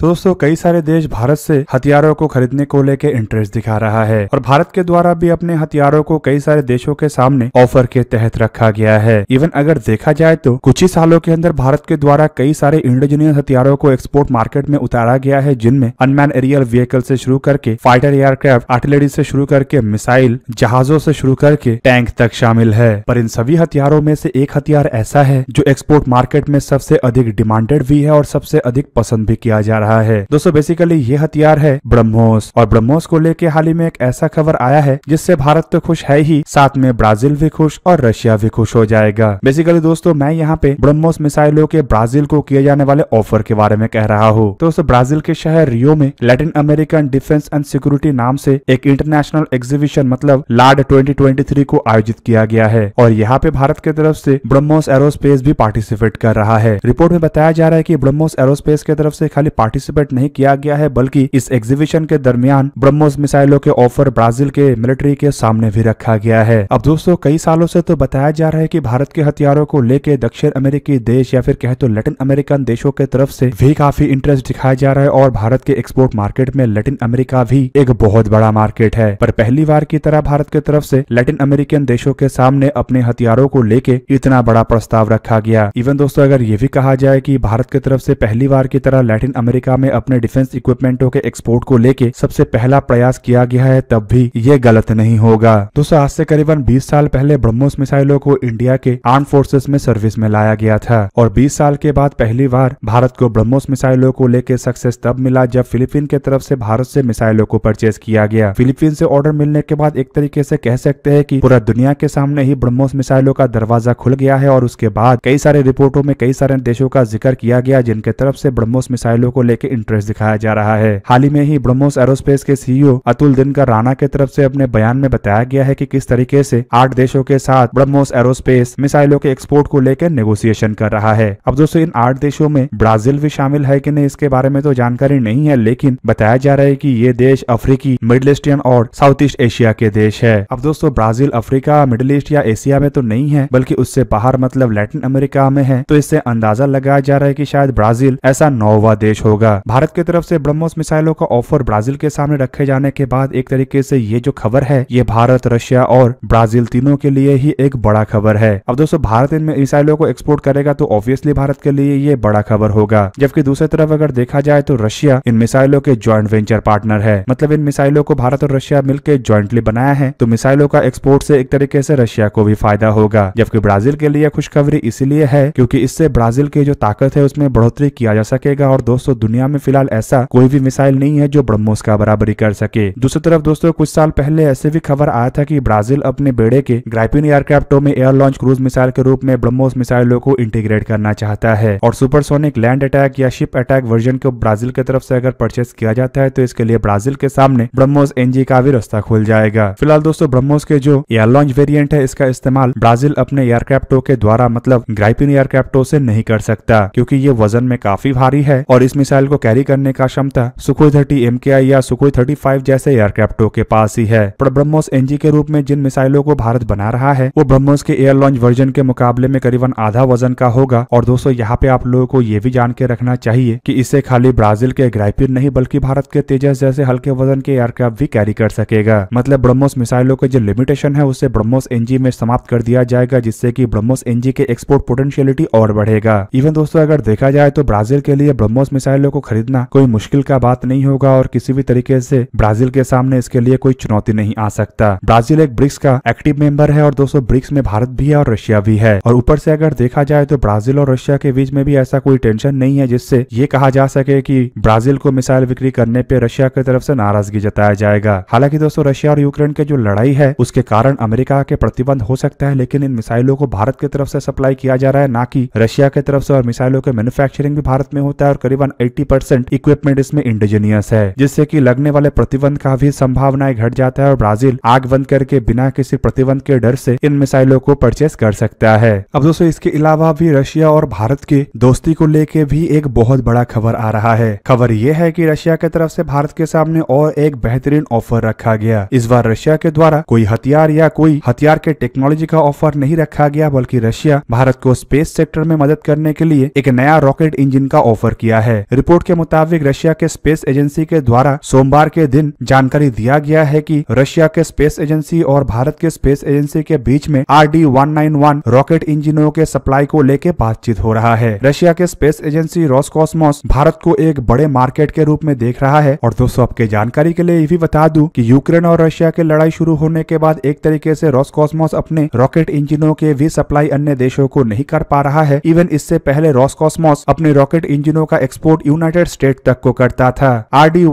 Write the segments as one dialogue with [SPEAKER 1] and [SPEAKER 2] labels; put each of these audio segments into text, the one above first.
[SPEAKER 1] तो दोस्तों कई सारे देश भारत से हथियारों को खरीदने को लेकर इंटरेस्ट दिखा रहा है और भारत के द्वारा भी अपने हथियारों को कई सारे देशों के सामने ऑफर के तहत रखा गया है इवन अगर देखा जाए तो कुछ ही सालों के अंदर भारत के द्वारा कई सारे इंडोजीनियस हथियारों को एक्सपोर्ट मार्केट में उतारा गया है जिनमें अनमैन एरियल व्हीकल से शुरू करके फाइटर एयरक्राफ्ट आर्टिलरी से शुरू करके मिसाइल जहाजों से शुरू करके टैंक तक शामिल है पर इन सभी हथियारों में से एक हथियार ऐसा है जो एक्सपोर्ट मार्केट में सबसे अधिक डिमांडेड भी है और सबसे अधिक पसंद भी किया जा रहा है रहा है दोस्तों बेसिकली ये हथियार है ब्रह्मोस और ब्रह्मोस को लेके हाल ही में एक ऐसा खबर आया है जिससे भारत तो खुश है ही साथ में ब्राजील भी खुश और रशिया भी खुश हो जाएगा बेसिकली दोस्तों मैं यहाँ पे ब्रह्मोस मिसाइलों के ब्राजील को किए जाने वाले ऑफर के बारे में कह रहा हूँ तो दोस्तों ब्राजील के शहर रियो में Latin American defence and security नाम से एक इंटरनेशनल एग्जीबिशन मतलब लार्ड 2023 को आयोजित किया गया है और यहाँ पे भारत की तरफ से ब्रह्मोस एरोस्पेस भी पार्टिसिपेट कर रहा है रिपोर्ट में बताया जा रहा है की ब्रह्मोस एरोस्पेस की तरफ से खाली पार्टी पार्टिसिपेट नहीं किया गया है बल्कि इस एग्जीबिशन के दरमियान ब्रह्मोस मिसाइलों के ऑफर ब्राजील के मिलिट्री के सामने भी रखा गया है अब दोस्तों कई सालों से तो बताया जा रहा है की भारत के हथियारों को लेके दक्षिण अमेरिकी देश या फिर कहे तो लेटिन अमेरिकन देशों के तरफ से भी काफी इंटरेस्ट दिखाया जा रहा है और भारत के एक्सपोर्ट मार्केट में लेटिन अमेरिका भी एक बहुत बड़ा मार्केट है पर पहली बार की तरह भारत के तरफ से लेटिन अमेरिकन देशों के सामने अपने हथियारों को लेके इतना बड़ा प्रस्ताव रखा गया इवन दोस्तों अगर ये भी कहा जाए की भारत की तरफ से पहली बार की तरह लैटिन अमेरिका अमेरिका में अपने डिफेंस इक्विपमेंटों के एक्सपोर्ट को लेके सबसे पहला प्रयास किया गया है तब भी ये गलत नहीं होगा दोस्तों आज से करीबन 20 साल पहले ब्रह्मोस मिसाइलों को इंडिया के आर्म फोर्सेस में सर्विस में लाया गया था और 20 साल के बाद पहली बार भारत को ब्रह्मोस मिसाइलों को लेकर सक्सेस तब मिला जब फिलीपीन के तरफ से भारत से मिसाइलों को परचेज किया गया फिलीपीन से ऑर्डर मिलने के बाद एक तरीके से कह सकते हैं कि पूरा दुनिया के सामने ही ब्रह्मोस मिसाइलों का दरवाजा खुल गया है और उसके बाद कई सारे रिपोर्टों में कई सारे देशों का जिक्र किया गया जिनके तरफ से ब्रह्मोस मिसाइलों को लेकर लेके इंटरेस्ट दिखाया जा रहा है हाल ही में ही ब्रह्मोस एरोस्पेस के सीईओ e अतुल दिनकर राणा के तरफ से अपने बयान में बताया गया है कि किस तरीके से आठ देशों के साथ ब्रह्मोस एरोस्पेस मिसाइलों के एक्सपोर्ट को लेकर नेगोशिएशन कर रहा है अब दोस्तों इन आठ देशों में ब्राजील भी शामिल है की नहीं इसके बारे में तो जानकारी नहीं है लेकिन बताया जा रहा है की ये देश अफ्रीकी मिडल ईस्टियन और साउथ ईस्ट एशिया के देश है अब दोस्तों ब्राजील अफ्रीका मिडल ईस्ट या एशिया में तो नहीं है बल्कि उससे बाहर मतलब लैटिन अमेरिका में है तो इससे अंदाजा लगाया जा रहा है की शायद ब्राजील ऐसा नौवा देश होगा जाएगा भारत की तरफ से ब्रह्मोस मिसाइलों का ऑफर ब्राजील के सामने रखे जाने के बाद एक तरीके से ये जो खबर है ये भारत रशिया और ब्राजील तीनों के लिए ही एक बड़ा खबर है अब दोस्तों भारत इन मिसाइलों को एक्सपोर्ट करेगा तो ऑब्वियसली भारत के लिए ये बड़ा खबर होगा जबकि दूसरी तरफ अगर देखा जाए तो रशिया इन मिसाइलों के ज्वाइंट वेंचर पार्टनर है मतलब इन मिसाइलों को भारत और रशिया मिलकर ज्वाइंटली बनाया है तो मिसाइलों का एक्सपोर्ट से एक तरीके से रशिया को भी फायदा होगा जबकि ब्राजील के लिए खुशखबरी इसीलिए है क्योंकि इससे ब्राजील की जो ताकत है उसमें बढ़ोतरी किया जा सकेगा और दोस्तों दुनिया में फिलहाल ऐसा कोई भी मिसाइल नहीं है जो ब्रह्मोस का बराबरी कर सके दूसरी तरफ दोस्तों कुछ साल पहले ऐसे भी खबर आया था की ब्राजील अपने बेड़े के ग्राइपिन एयरक्राफ्टों में एयर लॉन्च क्रूज मिसाइल के रूप में ब्रह्मोस मिसाइलों को इंटीग्रेट करना चाहता है और सुपरसोनिक लैंड अटैक या शिप अटैक वर्जन को ब्राजील की तरफ से अगर परचेस किया जाता है तो इसके लिए ब्राजील के सामने ब्रह्मोस एनजी का भी रास्ता खुल जाएगा फिलहाल दोस्तों ब्रह्मोस के जो एयर लॉन्च वेरियंट है इसका इस्तेमाल ब्राजील अपने एयरक्राफ्टों के द्वारा मतलब ग्राइपिन एयरक्राफ्टों से नहीं कर सकता क्योंकि ये वजन में काफी भारी है और इस मिसाइल मिसाइल को कैरी करने का क्षमता सुखोई थर्टी एम या सुखोई थर्टी जैसे एयरक्राफ्टों के पास ही है पर ब्रह्मोस एनजी के रूप में जिन मिसाइलों को भारत बना रहा है वो ब्रह्मोस के एयर लॉन्च वर्जन के मुकाबले में करीबन आधा वजन का होगा और दोस्तों यहाँ पे आप लोगों को ये भी जान के रखना चाहिए कि इससे खाली ब्राजील के ग्राइपिर नहीं बल्कि भारत के तेजस जैसे हल्के वजन के एयरक्राफ्ट भी कैरी कर सकेगा मतलब ब्रह्मोस मिसाइलों के जो लिमिटेशन है उसे ब्रह्मोस एनजी में समाप्त कर दिया जाएगा जिससे की ब्रह्मोस एनजी के एक्सपोर्ट पोटेंशियलिटी और बढ़ेगा इवन दोस्तों अगर देखा जाए तो ब्राजील के लिए ब्रह्मोस मिसाइलों खिलाड़ियों को खरीदना कोई मुश्किल का बात नहीं होगा और किसी भी तरीके से ब्राजील के सामने इसके लिए कोई चुनौती नहीं आ सकता ब्राजील एक ब्रिक्स का एक्टिव मेंबर है और दोस्तों ब्रिक्स में भारत भी है और रशिया भी है और ऊपर से अगर देखा जाए तो ब्राजील और रशिया के बीच में भी ऐसा कोई टेंशन नहीं है जिससे ये कहा जा सके कि ब्राजील को मिसाइल बिक्री करने पे रशिया की तरफ से नाराजगी जताया जाएगा हालांकि दोस्तों रशिया और यूक्रेन के जो लड़ाई है उसके कारण अमेरिका के प्रतिबंध हो सकता है लेकिन इन मिसाइलों को भारत की तरफ से सप्लाई किया जा रहा है ना कि रशिया की तरफ से और मिसाइलों के मैन्युफैक्चरिंग भी भारत में होता है और करीबन एट्टी परसेंट इक्विपमेंट इसमें इंडिजिनियस है जिससे की लगने वाले प्रतिबंध का भी संभावनाएं घट जाता है और ब्राजील आग बंद करके बिना किसी प्रतिबंध के डर से इन मिसाइलों को परचेस कर सकता है अब दोस्तों इसके अलावा भी रशिया और भारत की दोस्ती को लेके भी एक बहुत बड़ा खबर आ रहा है खबर ये है की रशिया की तरफ से भारत के सामने और एक बेहतरीन ऑफर रखा गया इस बार रशिया के द्वारा कोई हथियार या कोई हथियार के टेक्नोलॉजी का ऑफर नहीं रखा गया बल्कि रशिया भारत को स्पेस सेक्टर में मदद करने के लिए एक नया रॉकेट इंजन का ऑफर किया है रिपोर्ट के मुताबिक रशिया के स्पेस एजेंसी के द्वारा सोमवार के दिन जानकारी दिया गया है कि रशिया के स्पेस एजेंसी और भारत के स्पेस एजेंसी के बीच में आर डी रॉकेट इंजिनों के सप्लाई को लेकर बातचीत हो रहा है रशिया के स्पेस एजेंसी रॉस भारत को एक बड़े मार्केट के रूप में देख रहा है और दोस्तों आपके जानकारी के लिए ये भी बता दू की यूक्रेन और रशिया के लड़ाई शुरू होने के बाद एक तरीके ऐसी रॉस अपने रॉकेट इंजिनों के भी सप्लाई अन्य देशों को नहीं कर पा रहा है इवन इससे पहले रॉस अपने रॉकेट इंजिनों का एक्सपोर्ट यूनाइटेड स्टेट तक को करता था आर डी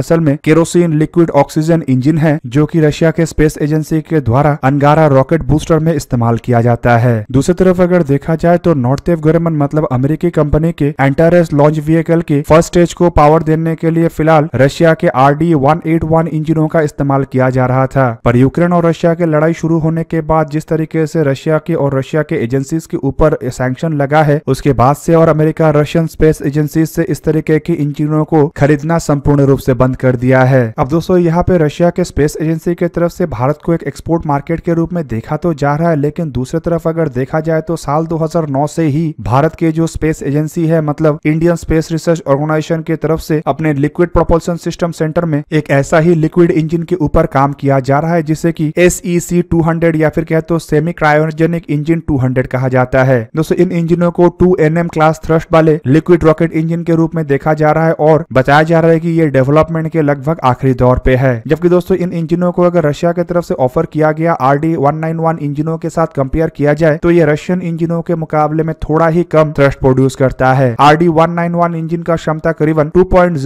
[SPEAKER 1] असल में केरोसिन लिक्विड ऑक्सीजन इंजन है जो की रशिया के स्पेस एजेंसी के द्वारा अंगारा रॉकेट बूस्टर में इस्तेमाल किया जाता है दूसरी तरफ अगर देखा जाए तो नॉर्थ एफ गवर्नमेंट मतलब अमेरिकी कंपनी के एंटारस लॉन्च व्हीकल के फर्स्ट स्टेज को पावर देने के लिए फिलहाल रशिया के आर डी इंजनों का इस्तेमाल किया जा रहा था पर यूक्रेन और रशिया की लड़ाई शुरू होने के बाद जिस तरीके से रशिया के और रशिया के एजेंसीज के ऊपर सैंक्शन लगा है उसके बाद से और अमेरिका रशियन स्पेस एजेंसी से से इस तरीके की इंजिनों को खरीदना संपूर्ण रूप से बंद कर दिया है अब दोस्तों यहाँ पे रशिया के स्पेस एजेंसी के तरफ से भारत को एक एक्सपोर्ट मार्केट के रूप में देखा तो जा रहा है लेकिन दूसरी तरफ अगर देखा जाए तो साल दो से ही भारत के जो स्पेस एजेंसी है मतलब इंडियन स्पेस रिसर्च ऑर्गेनाइजेशन के तरफ से अपने लिक्विड प्रोपल्सन सिस्टम सेंटर में एक ऐसा ही लिक्विड इंजिन के ऊपर काम किया जा रहा है जिसे की S E C two hundred या फिर कहते तो semi cryogenic engine two hundred कहा जाता है दोस्तों इन इंजिनों को two N M class thrust वाले लिक्विड रॉकेट इंजन के के रूप में देखा जा रहा है और बताया जा रहा है कि ये डेवलपमेंट के लगभग आखिरी दौर पे है जबकि दोस्तों इन इंजिनों को अगर रशिया की तरफ से ऑफर किया गया आर डी इंजिनों के साथ कंपेयर किया जाए तो ये रशियन इंजिनों के मुकाबले में थोड़ा ही कम थ्रस्ट प्रोड्यूस करता है आर डी इंजिन का क्षमता करीबन टू पॉइंट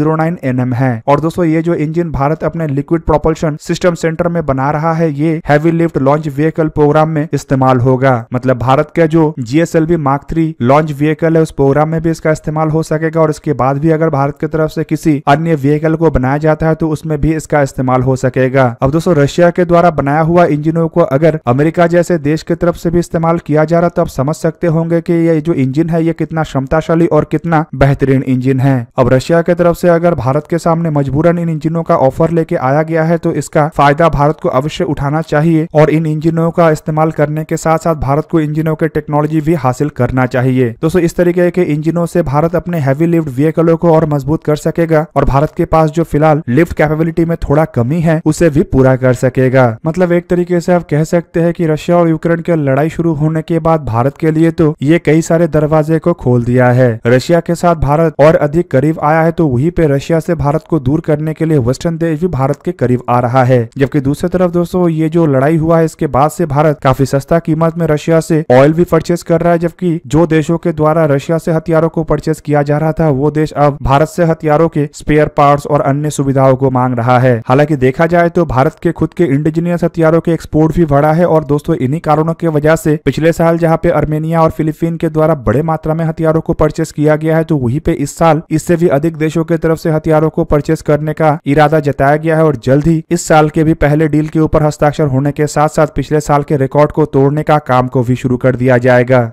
[SPEAKER 1] mm है और दोस्तों ये जो इंजन भारत अपने लिक्विड प्रोपल्शन सिस्टम सेंटर में बना रहा है ये heavy lift launch vehicle programme में इस्तेमाल होगा मतलब भारत का जो GSLV mark three launch vehicle है उस प्रोग्राम में भी इसका इस्तेमाल हो सकेगा और उसके बाद भी अगर भारत की तरफ से किसी अन्य व्हीकल को बनाया जाता है तो उसमें भी इसका इस्तेमाल हो सकेगा अब दोस्तों रशिया के द्वारा बनाया हुआ इंजिनों को अगर अमेरिका जैसे देश की तरफ से भी इस्तेमाल किया जा रहा तो आप समझ सकते होंगे की ये जो इंजिन है ये कितना क्षमताशाली और कितना बेहतरीन इंजिन है अब रशिया की तरफ से अगर भारत के सामने मजबूरन इन इंजिनों का ऑफर लेके आया गया है तो इसका फायदा भारत को अवश्य उठाना चाहिए और इन इंजिनों का इस्तेमाल करने के साथ साथ भारत को इंजिनों के टेक्नोलॉजी भी हासिल करना चाहिए दोस्तों इस तरीके के इंजिनों से भारत अपने हैवी लिफ्ट व्हीकलों को और मजबूत कर सकेगा और भारत के पास जो फिलहाल लिफ्ट कैपेबिलिटी में थोड़ा कमी है उसे भी पूरा कर सकेगा मतलब एक तरीके से आप कह सकते हैं कि रशिया और यूक्रेन की लड़ाई शुरू होने के बाद भारत के लिए तो ये कई सारे दरवाजे को खोल दिया है रशिया के साथ भारत और अधिक करीब आया है तो वही पे रशिया से भारत को दूर करने के लिए वेस्टर्न देश भी भारत के करीब आ रहा है जबकि दूसरी तरफ दोस्तों ये जो लड़ाई हुआ है इसके बाद से भारत काफी सस्ता कीमत में रशिया से ऑयल भी परचेस कर रहा है जबकि जो देशों के द्वारा रशिया से हथियारों को परचेस किया जा रहा था अतः वो देश अब भारत से हथियारों के स्पेयर पार्ट्स और अन्य सुविधाओं को मांग रहा है हालांकि देखा जाए तो भारत के खुद के इंडिजिनियस हथियारों के एक्सपोर्ट भी बढ़ा है और दोस्तों इन्हीं कारणों की वजह से पिछले साल जहाँ पे अर्मेनिया और फिलीपीन के द्वारा बड़े मात्रा में हथियारों को परचेस किया गया है तो वही पे इस साल इससे भी अधिक देशों की तरफ से हथियारों को परचेस करने का इरादा जताया गया है और जल्द ही इस साल के भी पहले डील के ऊपर हस्ताक्षर होने के साथ साथ पिछले साल के रिकॉर्ड को तोड़ने का काम को भी शुरू कर दिया जाएगा